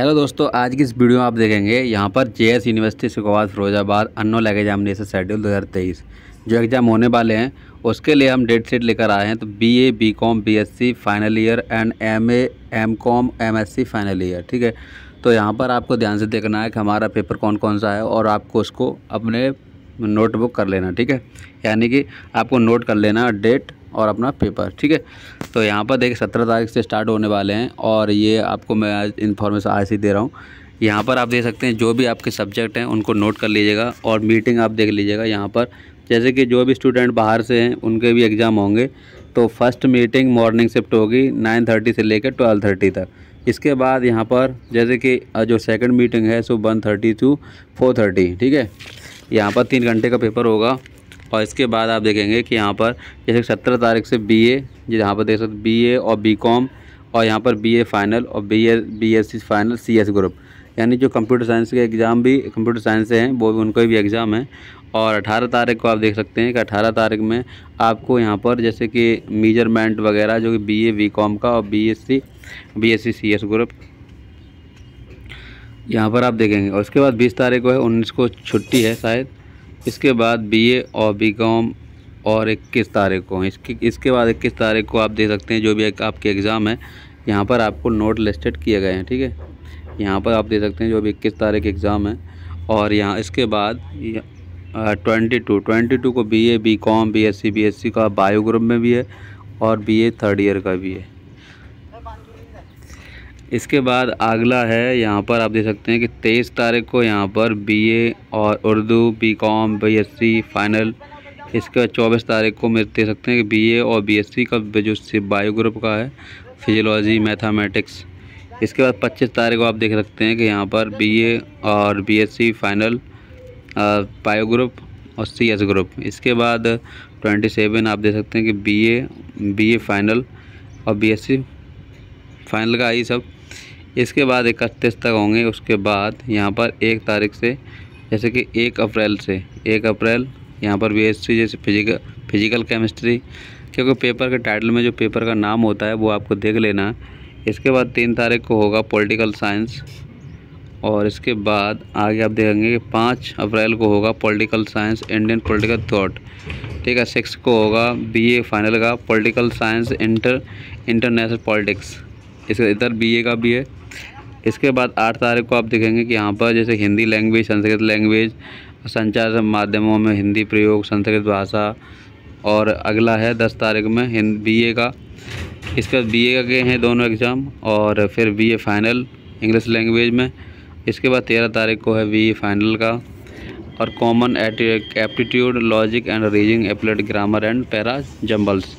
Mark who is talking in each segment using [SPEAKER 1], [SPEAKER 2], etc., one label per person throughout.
[SPEAKER 1] hello दोस्तों आज की इस वीडियो में आप देखेंगे यहाँ पर एस यूनिवर्सिटी शिकोबाद फिरोजाबाद अन्नो लैग एग्जामिनेशन शेड्यूल 2023 जो एग्ज़ाम होने वाले हैं उसके लिए हम डेट शीट लेकर आए हैं तो BA BCom BSc final year and MA MCom MSc final year ठीक है तो यहाँ पर आपको ध्यान से देखना है कि हमारा पेपर कौन कौन सा है और आपको उसको अपने नोटबुक कर लेना ठीक है यानी कि आपको नोट कर लेना डेट और अपना पेपर ठीक है तो यहाँ पर देखिए सत्रह तारीख से स्टार्ट होने वाले हैं और ये आपको मैं आज इन्फॉर्मेशन आज ही दे रहा हूँ यहाँ पर आप देख सकते हैं जो भी आपके सब्जेक्ट हैं उनको नोट कर लीजिएगा और मीटिंग आप देख लीजिएगा यहाँ पर जैसे कि जो भी स्टूडेंट बाहर से हैं उनके भी एग्ज़ाम होंगे तो फर्स्ट मीटिंग मॉर्निंग शिफ्ट होगी नाइन थर्टी से लेकर ट्वेल्व थर्टी तक इसके बाद यहाँ पर जैसे कि जो सेकंड मीटिंग है so one thirty to four thirty ठीक है यहाँ पर तीन घंटे का पेपर होगा और इसके बाद आप देखेंगे कि यहाँ पर जैसे सत्रह तारीख से बी ए यहाँ पर देख सकते बी ए और बी कॉम और यहाँ पर बी ए फाइनल और B A B S C final C S group यानी जो कंप्यूटर साइंस के एग्ज़ाम भी कंप्यूटर साइंस से हैं वो भी उनका भी एग्ज़ाम है और अठारह तारीख को आप देख सकते हैं कि अठारह तारीख में आपको यहाँ पर जैसे कि मेजरमेंट वगैरह जो कि बी ए बी कॉम का और B S C B S C C S group यहाँ पर आप देखेंगे और उसके बाद बीस तारीख को है उन्नीस को छुट्टी है शायद इसके बाद बी ए और कॉम और इक्कीस तारीख को इसके इसके बाद इक्कीस तारीख को आप दे सकते हैं जो भी एक आपके एग्ज़ाम है यहाँ पर आपको नोट लिस्टेड किए गए हैं ठीक है यहाँ पर आप दे सकते हैं जो भी इक्कीस तारीख एग्ज़ाम है और यहाँ इसके बाद ट्वेंटी टू ट्वेंटी टू को B A B com B S C B S C का बायो ग्रुप में भी है और बी ए थर्ड ईयर का भी है इसके बाद अगला है यहाँ पर आप देख सकते हैं कि तेईस तारीख को यहाँ पर बीए और Urdu B com BSc final बाद चौबीस तारीख को मेरे देख सकते हैं कि बीए और बीएससी का जो बायो ग्रुप का है फिजियोलॉजी मैथमेटिक्स इसके बाद पच्चीस तारीख को आप देख सकते हैं कि यहाँ पर बी और बी फाइनल बायो ग्रुप और सी ग्रुप इसके बाद ट्वेंटी सेवन आप देख सकते हैं कि बी ए फाइनल और बी फाइनल का आई सब इसके बाद इकतीस तक होंगे उसके बाद यहाँ पर एक तारीख से जैसे कि एक अप्रैल से एक अप्रैल यहाँ पर बी जैसे फिजिकल फिजिकल केमिस्ट्री क्योंकि पेपर के टाइटल में जो पेपर का नाम होता है वो आपको देख लेना इसके बाद तीन तारीख को होगा पॉलिटिकल साइंस और इसके बाद आगे आप देखेंगे कि पाँच अप्रैल को होगा political science Indian political thought ठीक है सिक्स को होगा बीए फाइनल का political science inter international politics इसके इधर बी का भी है इसके बाद आठ तारीख को आप देखेंगे कि यहाँ पर जैसे हिंदी लैंग्वेज संस्कृत लैंग्वेज संचार माध्यमों में हिंदी प्रयोग संस्कृत भाषा और अगला है दस तारीख में हिंद बी का इसके बाद बी का के हैं दोनों एग्ज़ाम और फिर बी फ़ाइनल इंग्लिश लैंग्वेज में इसके बाद तेरह तारीख को है बी फाइनल का और common aptitude logic and reasoning applet grammar and para jumbles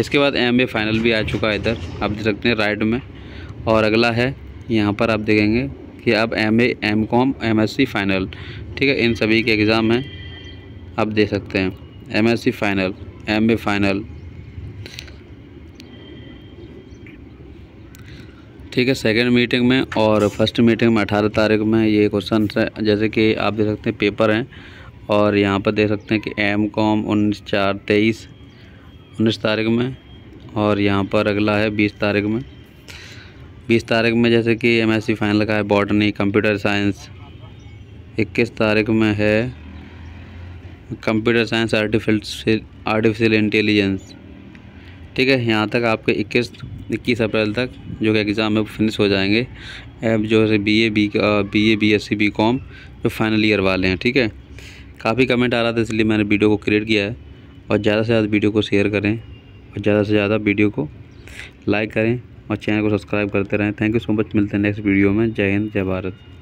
[SPEAKER 1] इसके बाद एम ए फाइनल भी आ चुका है इधर आप देख सकते हैं राइट में और अगला है यहाँ पर आप देखेंगे कि अब M A M com M S C final ठीक है इन सभी के एग्ज़ाम हैं आप देख सकते हैं M S C final M A final ठीक है सेकेंड मीटिंग में और फर्स्ट मीटिंग में अठारह तारीख में ये क्वेश्चन है जैसे कि आप देख सकते हैं पेपर हैं और यहाँ पर देख सकते हैं कि एम कॉम उन्नीस चार तेईस उन्नीस तारीख में और यहाँ पर अगला है बीस तारीख में बीस तारीख में जैसे कि एमएससी फाइनल का है बॉटनी कंप्यूटर साइंस इक्कीस तारीख में है computer science artificial artificial intelligence ठीक है यहाँ तक आपके 21 21 अप्रैल तक जो कि एग्ज़ाम है फिनिश हो जाएंगे एम जो है B A B B A B S C B com जो फाइनल ईयर वाले हैं ठीक है काफ़ी कमेंट आ रहा था इसलिए मैंने वीडियो को क्रिएट किया है और ज़्यादा से ज़्यादा वीडियो को शेयर करें और ज़्यादा से ज़्यादा वीडियो को लाइक करें और चैनल को सब्सक्राइब करते रहें थैंक यू सो मच मिलते हैं नेक्स्ट वीडियो में जय हिंद जय भारत